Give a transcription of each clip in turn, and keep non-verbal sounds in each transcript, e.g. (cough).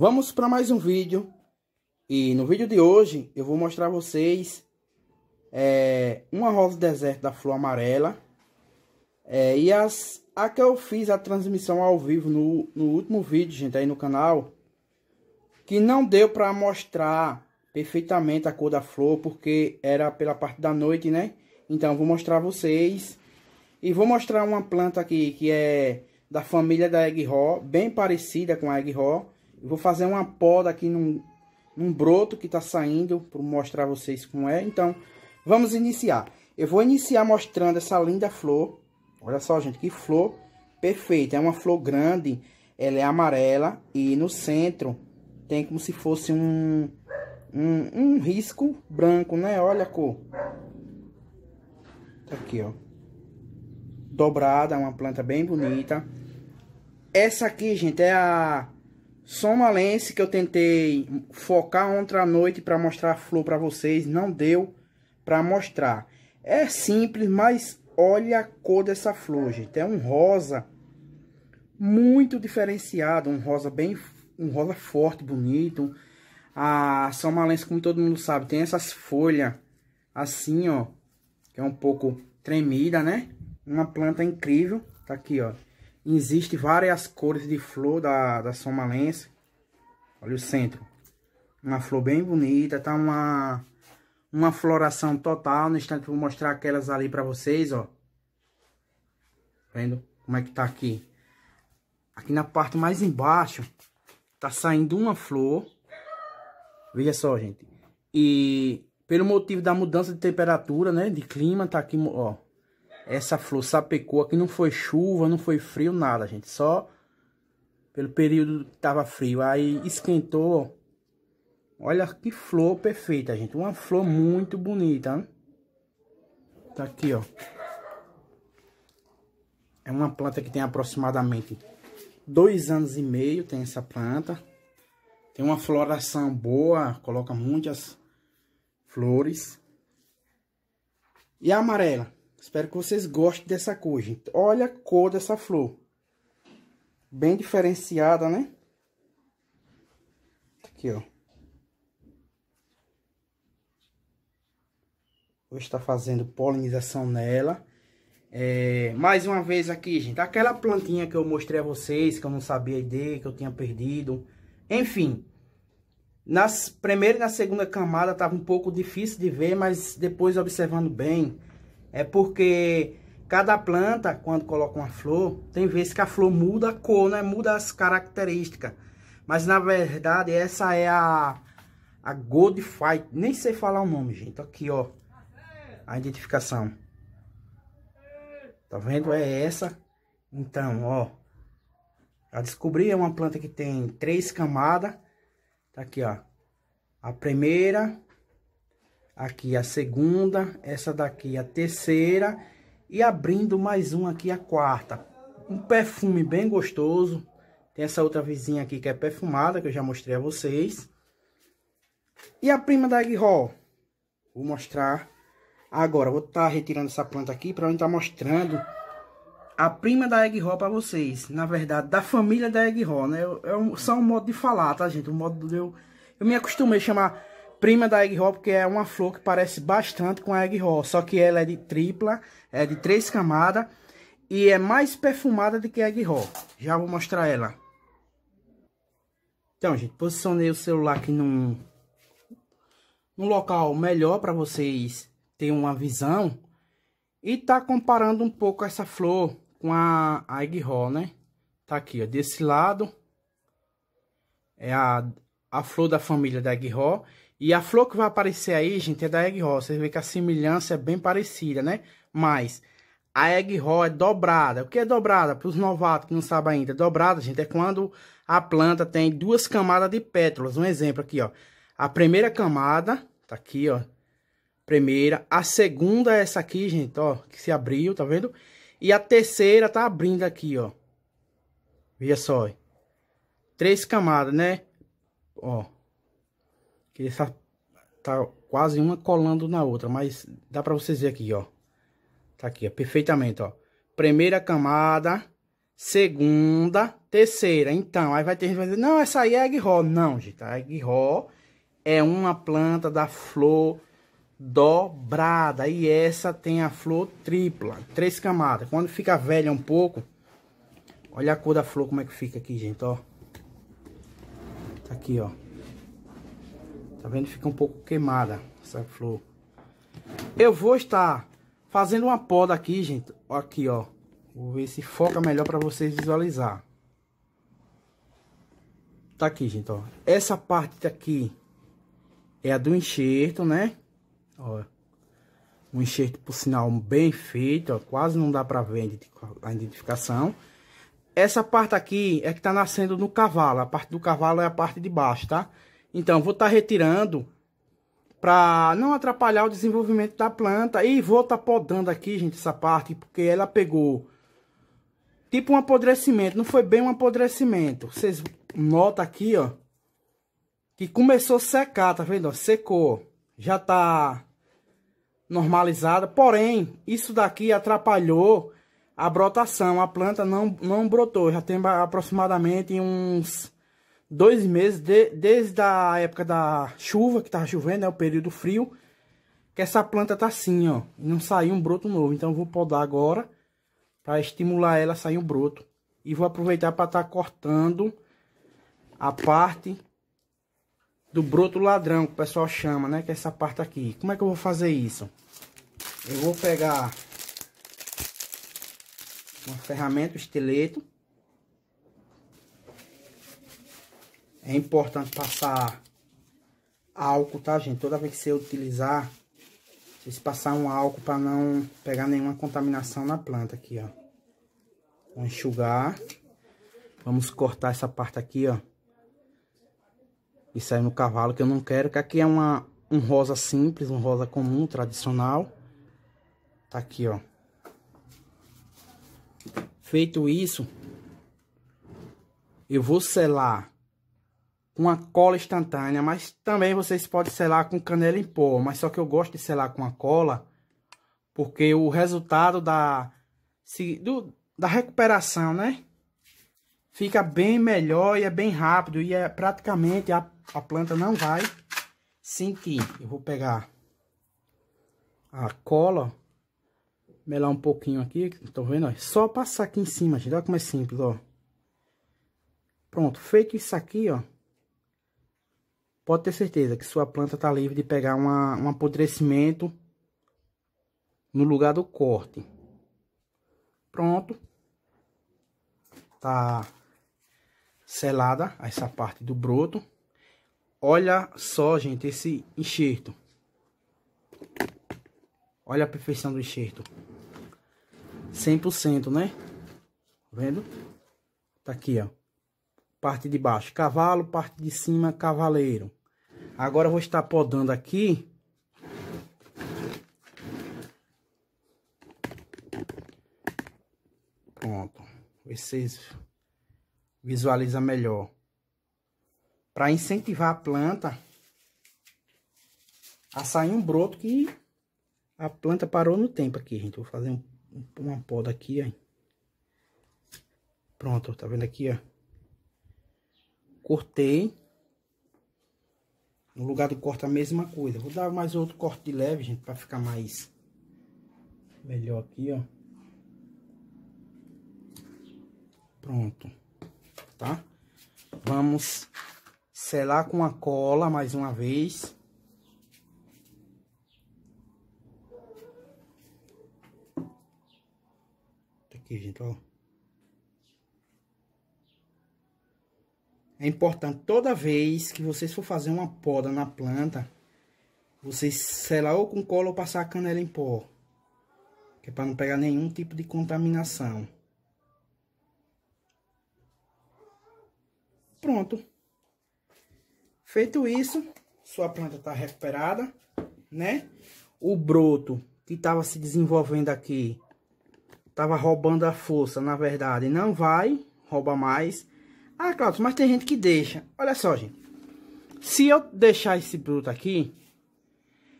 Vamos para mais um vídeo e no vídeo de hoje eu vou mostrar a vocês é, uma rosa deserto da flor amarela é, e as, a que eu fiz a transmissão ao vivo no, no último vídeo, gente, aí no canal que não deu para mostrar perfeitamente a cor da flor porque era pela parte da noite, né? Então vou mostrar a vocês e vou mostrar uma planta aqui que é da família da egg raw, bem parecida com a egg raw eu vou fazer uma poda aqui num, num broto que está saindo, para mostrar a vocês como é. Então, vamos iniciar. Eu vou iniciar mostrando essa linda flor. Olha só, gente, que flor perfeita. É uma flor grande, ela é amarela e no centro tem como se fosse um, um, um risco branco, né? Olha a cor. Tá aqui, ó. Dobrada, uma planta bem bonita. Essa aqui, gente, é a só uma que eu tentei focar ontem à noite para mostrar a flor para vocês, não deu para mostrar. É simples, mas olha a cor dessa flor, gente. É um rosa muito diferenciado, um rosa bem um rosa forte, bonito. A São Malense, como todo mundo sabe, tem essas folhas assim, ó, que é um pouco tremida, né? Uma planta incrível, tá aqui, ó. Existem várias cores de flor da, da somalense. Olha o centro. Uma flor bem bonita, tá uma, uma floração total. No instante vou mostrar aquelas ali pra vocês, ó. Vendo como é que tá aqui? Aqui na parte mais embaixo, tá saindo uma flor. Veja só, gente. E pelo motivo da mudança de temperatura, né? De clima, tá aqui, ó essa flor sapecou aqui, não foi chuva, não foi frio, nada, gente. Só pelo período que tava frio. Aí esquentou. Olha que flor perfeita, gente. Uma flor muito bonita. Né? Tá aqui, ó. É uma planta que tem aproximadamente dois anos e meio, tem essa planta. Tem uma floração boa, coloca muitas flores. E a amarela? Espero que vocês gostem dessa cor, gente. Olha a cor dessa flor. Bem diferenciada, né? Tá aqui, ó. Hoje está fazendo polinização nela. É, mais uma vez aqui, gente. Aquela plantinha que eu mostrei a vocês, que eu não sabia de, que eu tinha perdido. Enfim. Nas primeira e na segunda camada estava um pouco difícil de ver, mas depois observando bem é porque cada planta, quando coloca uma flor, tem vezes que a flor muda a cor, né? Muda as características. Mas na verdade, essa é a, a Gold Fight. Nem sei falar o nome, gente. Aqui, ó. A identificação. Tá vendo? É essa. Então, ó. Já descobri, é uma planta que tem três camadas. Tá aqui, ó. A primeira, aqui a segunda, essa daqui a terceira e abrindo mais uma aqui a quarta. Um perfume bem gostoso. Tem essa outra vizinha aqui que é perfumada, que eu já mostrei a vocês. E a prima da Guirol? Vou mostrar agora. Vou estar tá retirando essa planta aqui para eu estar tá mostrando a prima da Egg Raw para vocês. Na verdade, da família da Egg Raw, né? É só um modo de falar, tá, gente? Um modo de eu... Eu me acostumei a chamar prima da egg roll, porque é uma flor que parece bastante com a egg roll, só que ela é de tripla, é de três camadas e é mais perfumada do que a egg roll. Já vou mostrar ela. Então, gente, posicionei o celular aqui num, num local melhor para vocês terem uma visão e tá comparando um pouco essa flor com a, a egg roll, né? Tá aqui, ó, desse lado é a, a flor da família da egg roll e a flor que vai aparecer aí, gente, é da egg roll. Vocês veem que a semelhança é bem parecida, né? Mas a egg roll é dobrada. O que é dobrada? Para os novatos que não sabem ainda, dobrada, gente, é quando a planta tem duas camadas de pétalas. Um exemplo aqui, ó. A primeira camada, tá aqui, ó. Primeira. A segunda é essa aqui, gente, ó. Que se abriu, tá vendo? E a terceira tá abrindo aqui, ó. Via só. Três camadas, né? Ó. Que essa tá quase uma colando na outra, mas dá para vocês ver aqui, ó. Tá aqui, ó, perfeitamente, ó. Primeira camada, segunda, terceira. Então, aí vai ter gente vai dizer, não, essa aí é aguiró. Não, gente, a aguiró é uma planta da flor dobrada. E essa tem a flor tripla, três camadas. Quando fica velha um pouco, olha a cor da flor como é que fica aqui, gente, ó. Tá aqui, ó. Tá vendo? Fica um pouco queimada essa flor. Eu vou estar fazendo uma poda aqui, gente. Aqui, ó. Vou ver se foca melhor para vocês visualizar. Tá aqui, gente, ó. Essa parte daqui é a do enxerto, né? Ó. Um enxerto, por sinal, bem feito, ó. Quase não dá para ver a identificação. Essa parte aqui é que tá nascendo no cavalo. A parte do cavalo é a parte de baixo, tá? Tá? Então, vou estar tá retirando para não atrapalhar o desenvolvimento da planta. E vou estar tá podando aqui, gente, essa parte, porque ela pegou tipo um apodrecimento. Não foi bem um apodrecimento. Vocês notam aqui, ó, que começou a secar, tá vendo? secou. Já tá normalizada. Porém, isso daqui atrapalhou a brotação. A planta não, não brotou. Já tem aproximadamente uns dois meses, de, desde a época da chuva, que tava chovendo, né? O período frio. Que essa planta tá assim, ó. Não saiu um broto novo. Então eu vou podar agora. para estimular ela a sair um broto. E vou aproveitar para estar tá cortando a parte do broto ladrão, que o pessoal chama, né? Que é essa parte aqui. Como é que eu vou fazer isso? Eu vou pegar uma ferramenta, um estilete. É importante passar álcool, tá, gente? Toda vez que você utilizar, vocês passar um álcool para não pegar nenhuma contaminação na planta aqui, ó. Vou enxugar. Vamos cortar essa parte aqui, ó. E sair no cavalo, que eu não quero, que aqui é uma, um rosa simples, um rosa comum, tradicional. Tá aqui, ó. Feito isso, eu vou selar com a cola instantânea, mas também vocês podem selar com canela em pó, mas só que eu gosto de selar com a cola, porque o resultado da, se, do, da recuperação, né? Fica bem melhor e é bem rápido, e é praticamente a, a planta não vai sentir. Eu vou pegar a cola, melar um pouquinho aqui, estão vendo? É só passar aqui em cima, gente, olha como é simples, ó. Pronto, feito isso aqui, ó pode ter certeza que sua planta está livre de pegar uma, um apodrecimento no lugar do corte. Pronto. Tá selada essa parte do broto. Olha só, gente, esse enxerto. Olha a perfeição do enxerto. 100%, né? Tá vendo? Tá aqui, ó. Parte de baixo, cavalo, parte de cima, cavaleiro. Agora eu vou estar podando aqui. Pronto. Vocês visualizam melhor. Para incentivar a planta a sair um broto que a planta parou no tempo aqui, gente. Vou fazer um, uma poda aqui, hein. Pronto, tá vendo aqui, ó. Cortei. No lugar do corte a mesma coisa. Vou dar mais outro corte de leve, gente, para ficar mais melhor aqui, ó. Pronto, tá? Vamos selar com a cola mais uma vez. Tá aqui, gente, ó. É importante toda vez que vocês for fazer uma poda na planta, vocês selar ou com cola ou passar a canela em pó. Que é para não pegar nenhum tipo de contaminação. Pronto. Feito isso, sua planta está recuperada, né? O broto que estava se desenvolvendo aqui, estava roubando a força, na verdade, não vai roubar mais ah, Cláudio, mas tem gente que deixa. Olha só, gente. Se eu deixar esse bruto aqui,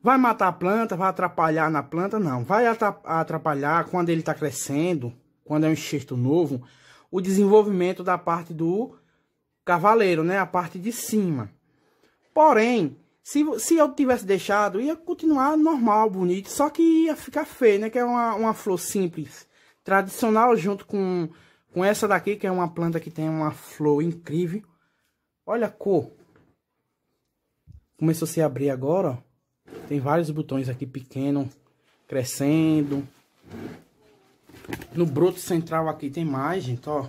vai matar a planta, vai atrapalhar na planta? Não. Vai atrapalhar quando ele está crescendo, quando é um enxerto novo, o desenvolvimento da parte do cavaleiro, né? A parte de cima. Porém, se, se eu tivesse deixado, ia continuar normal, bonito, só que ia ficar feio, né? Que é uma, uma flor simples, tradicional, junto com com essa daqui, que é uma planta que tem uma flor incrível. Olha a cor. Começou a se abrir agora, ó. Tem vários botões aqui pequenos crescendo. No broto central aqui tem mais, gente, ó.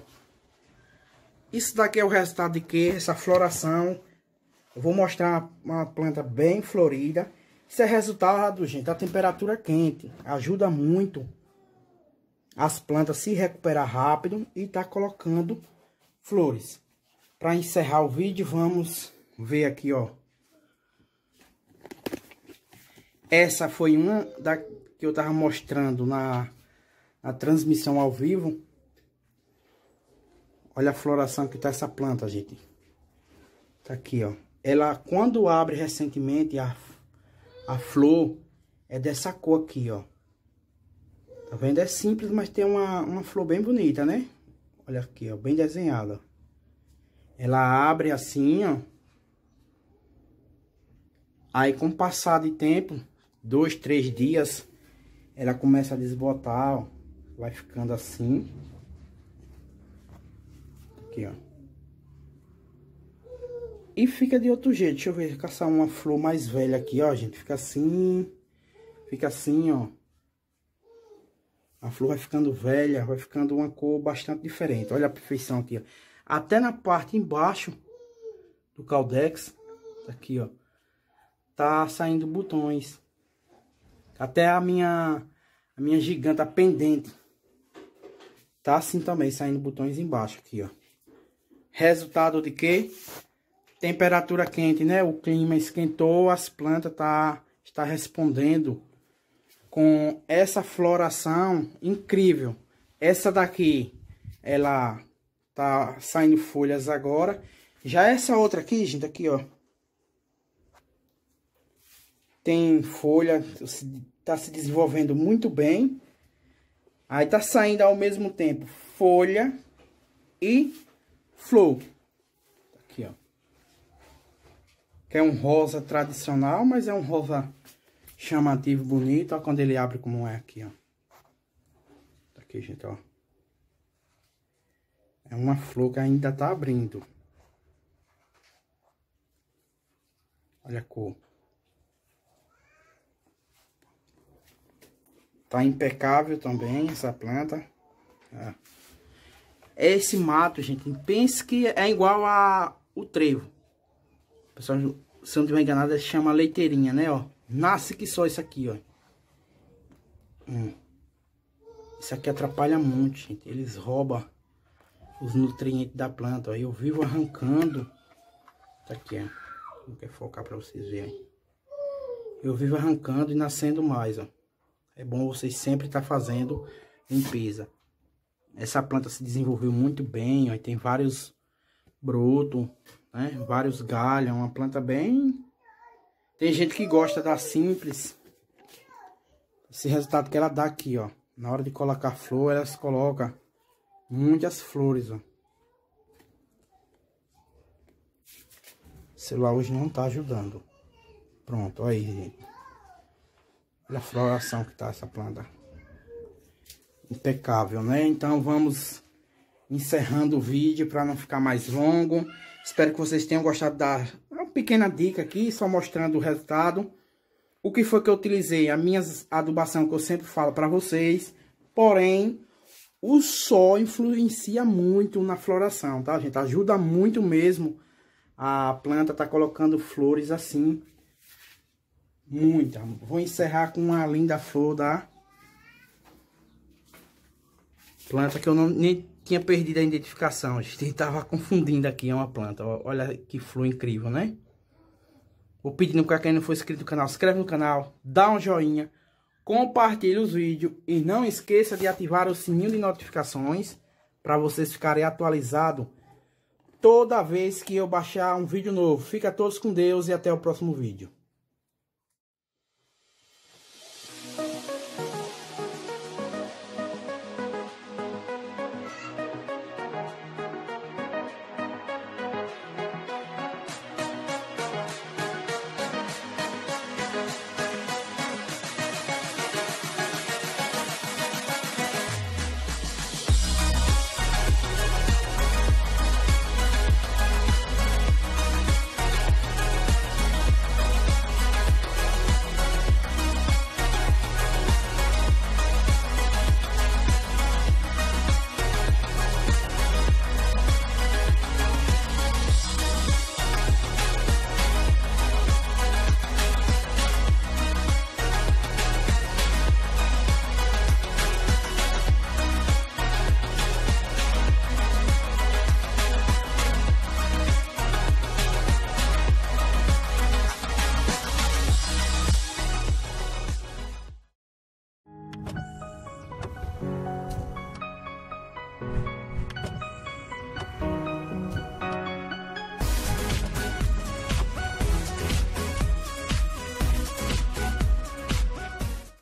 Isso daqui é o resultado de que? Essa floração. Eu vou mostrar uma planta bem florida. Isso é resultado, gente, da temperatura quente. Ajuda muito as plantas se recuperar rápido e tá colocando flores. Para encerrar o vídeo, vamos ver aqui, ó. Essa foi uma da que eu tava mostrando na, na transmissão ao vivo. Olha a floração que tá essa planta, gente. Tá aqui, ó. Ela, quando abre recentemente, a, a flor é dessa cor aqui, ó. A venda é simples, mas tem uma, uma flor bem bonita, né? Olha aqui, ó, bem desenhada. Ela abre assim, ó. Aí, com o passar de tempo, dois, três dias, ela começa a desbotar, ó. Vai ficando assim. Aqui, ó. E fica de outro jeito. Deixa eu ver, caçar uma flor mais velha aqui, ó, gente. Fica assim. Fica assim, ó. A flor vai ficando velha, vai ficando uma cor bastante diferente. Olha a perfeição aqui, ó. Até na parte embaixo do caldex, aqui, ó. Tá saindo botões. Até a minha, a minha giganta pendente. Tá assim também, saindo botões embaixo aqui, ó. Resultado de que? Temperatura quente, né? O clima esquentou, as plantas tá, tá respondendo com essa floração incrível. Essa daqui, ela tá saindo folhas agora. Já essa outra aqui, gente, aqui, ó. Tem folha, tá se desenvolvendo muito bem. Aí tá saindo ao mesmo tempo folha e flor. Aqui, ó. Que é um rosa tradicional, mas é um rosa chamativo, bonito. Olha quando ele abre como é aqui, ó. Tá aqui, gente, ó. É uma flor que ainda tá abrindo. Olha a cor. Tá impecável também essa planta. É. Esse mato, gente, pense que é igual a o trevo. pessoal, se eu não estiver enganado, chama leiteirinha, né, ó. Nasce que só isso aqui, ó. Hum. Isso aqui atrapalha muito, gente. Eles roubam os nutrientes da planta, ó. Eu vivo arrancando. Tá aqui, ó. Não quer focar pra vocês verem. Eu vivo arrancando e nascendo mais, ó. É bom vocês sempre estar tá fazendo limpeza. Essa planta se desenvolveu muito bem, ó. Tem vários brotos, né? Vários galhos. É uma planta bem tem gente que gosta da simples. Esse resultado que ela dá aqui, ó. Na hora de colocar flor, elas coloca muitas flores, ó. O celular hoje não tá ajudando. Pronto, olha aí, gente. Olha a floração que tá essa planta. Impecável, né? Então vamos encerrando o vídeo para não ficar mais longo. Espero que vocês tenham gostado da pequena dica aqui, só mostrando o resultado. O que foi que eu utilizei? A minha adubação que eu sempre falo para vocês. Porém, o sol influencia muito na floração, tá, gente? Ajuda muito mesmo. A planta tá colocando flores assim. Muita. Vou encerrar com uma linda flor da tá? planta que eu não, nem, tinha perdido a identificação, a gente estava (laughs) confundindo aqui, é uma planta, olha que flor incrível, né? Vou pedindo para quem não for inscrito no canal, se inscreve no canal, dá um joinha, compartilha os vídeos e não esqueça de ativar o sininho de notificações para vocês ficarem atualizados toda vez que eu baixar um vídeo novo. Fica todos com Deus e até o próximo vídeo.